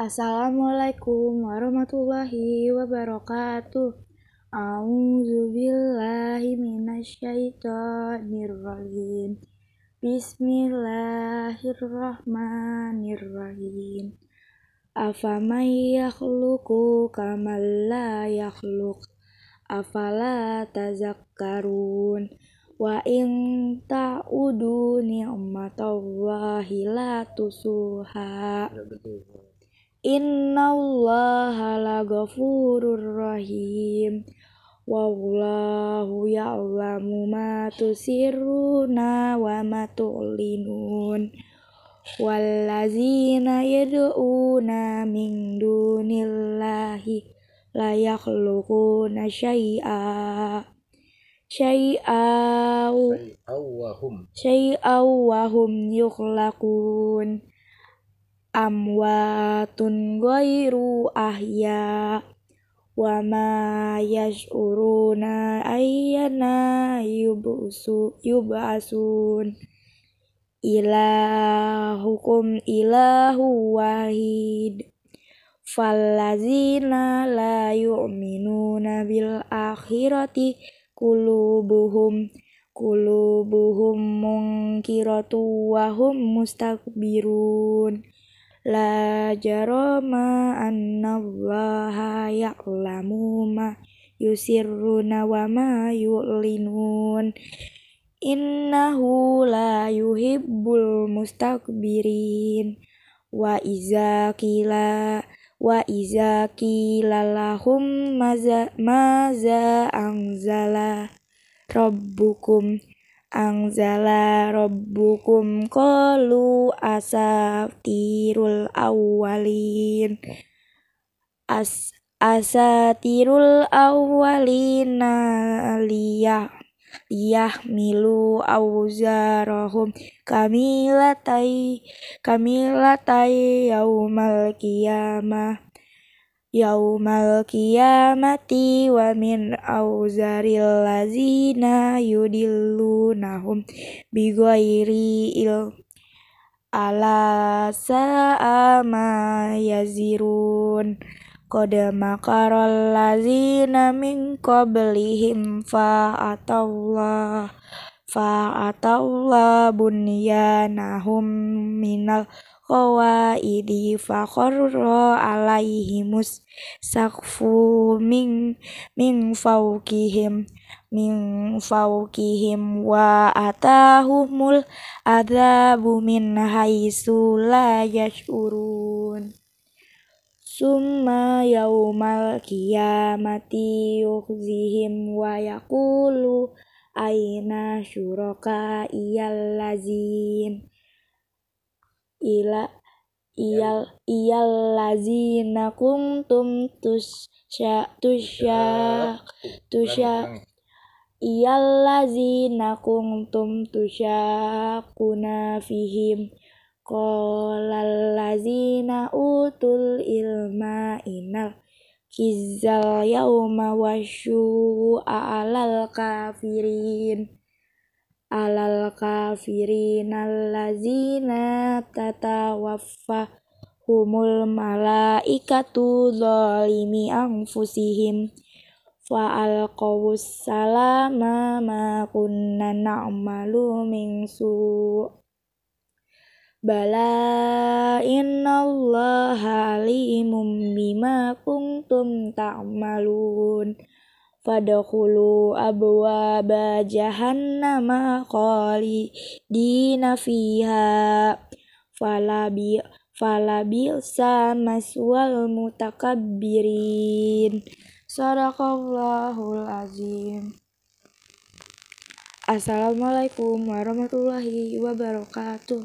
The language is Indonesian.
Assalamualaikum warahmatullahi wabarakatuh. A'udzubillahi minasyaitonirrajim. Bismillahirrahmanirrahim. Afamay yakhluqu kamal la yakhluq. Afala tazakkarun. Wa in ta'udu ni'matallahi la tusuha. Ya, Innallaha laghafurur rahim Wallahu ya'lamu ma tusirruna wa ma tu'linun Wallazina yad'una min dunillahi la yakhluquna syai'a syai'a syai'a wa hum yukhlaqun amwatun ghairu ahya wa ma yash'uruna ayyana yub'su yub'asun ilahukum ilahu wahid falazina la yu'minuna bil akhirati kulubuhum kulubuhum mungkiratu wahum mustakbirun La jaroma allaha ya'lamu ma yusirruna wa ma yu'linun innahu la yuhibbul mustakbirin wa iza kila wa iza kila lahum maza maza angzala rabbukum Angzala kolu asa tirul awalin As asa tirul awalina liyah liyah milu awzarahum kamilatai kamilatai yaumal kiamah yaumal kiamati wa min auzaril lazina yudillunahum bighairi il ala sa'a ma yazirun qad makarol lazina min qablihim fa'atallah bunia bunyanahum minal qawaidi fakhorro alaihimus sakfu min min fawqihim min fawqihim wa atahumul adzabu min haitsu la yashurun summa yaumal qiyamati yukhzihim wa yaqulu aina syuraka iyallazin ila iyal iyal lazina kuntum tusya tusya ya, tusya iyal lazina kuntum tusya kuna fihim Qolal lazina utul ilma inal Kizal yauma alal kafirin alal kafirin allazina tatawaffa humul malaikatu zalimi anfusihim wa alqawus salama ma kunna na'malu min su bala innallaha alimum bima kuntum ta'malun ta abwa abwaaba jahannama qali dina fiha falabi falabi samaswal mutakabbirin sadaqallahul azim Assalamualaikum warahmatullahi wabarakatuh